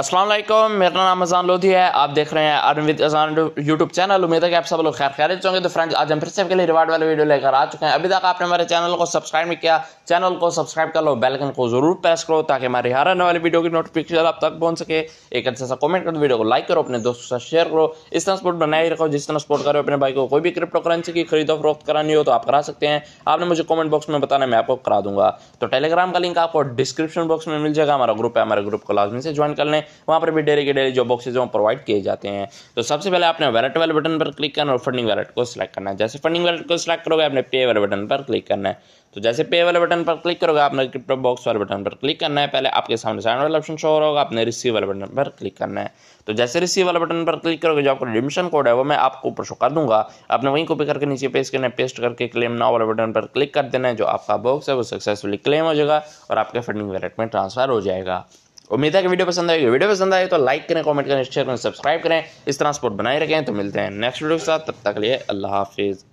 असलम मेरा नाम अजान लोधी है आप देख रहे हैं अरविंद अजान यूट्यूब चैनल उम्मीद है कि आप सब लोग खैर खैरियत होंगे तो फ्रेंड्स आज हम फिर से आपके लिए रिवार्ड वाले वीडियो लेकर आ चुके हैं अभी तक आपने हमारे चैनल को सब्सक्राइब नहीं किया चैनल को सब्सक्राइब कर लो बेलकन को जरूर प्रेस करो ताकि हमारे हर आने वाली वीडियो की नोटिफिकेशन आप तक पहुंच सके एक अच्छा सा कमेंट करो वीडियो को लाइक करो अपने दोस्तों से शेयर करो इस तरह सपोर्ट बनाए रखो जिस तरह सपोर्ट करो अपने भाई को कोई भी क्रिप्टो करेंसी की खरीदो फरोख्त करानी हो तो आप करा सकते हैं आपने मुझे कॉमेंट बॉक्स में बताना मैं आपको करा दूंगा तो टेलीग्राम का लिंक आपको डिस्क्रिप्शन बॉक्स में मिल जाएगा हमारा ग्रुप है हमारे ग्रुप को लाजमी से ज्वाइन कर लें वहाँ पर भी डेली के डेली जो बॉक्सेज वो प्रोवाइड किए जाते हैं तो सबसे पहले आपने वैलेट वाले बटन पर क्लिक करना और फंडिंग वैलेट को सिलेक्ट करना है जैसे फंडिंग वैलेट को सिलेक्ट करोगे आपने पे वाले बटन पर क्लिक करना है तो जैसे पे वाले बटन पर क्लिक करोगे आपने क्रिप्टो बॉक्स वाले बटन पर क्लिक करना है पहले आपके सामने साइन वाला ऑप्शन शो हो रहा होगा आपने रिसीव वाले बटन पर क्लिक करना है तो जैसे रिसीव वाले बटन पर क्लिक करोगे जो आपका रिडिमिशन कोड है वो मैं आपको ऊपर शो कर दूंगा आपने वहीं कॉपी करके नीचे पेस्ट करना है पेस्ट करके क्लेम नाउ वाले बटन पर क्लिक कर देना है जो आपका बॉक्स है वो सक्सेसफुली क्लेम हो जाएगा और आपके फंडिंग वैलेट में ट्रांसफर हो जाएगा उम्मीद है कि वीडियो पसंद आएगी वीडियो पसंद आए तो लाइक करें कमेंट करें शेयर करें सब्सक्राइब करें इस तरह सपोर्ट बनाए रखें तो मिलते हैं नेक्स्ट वीडियो के साथ तब तक लिए अल्लाह हाफिज़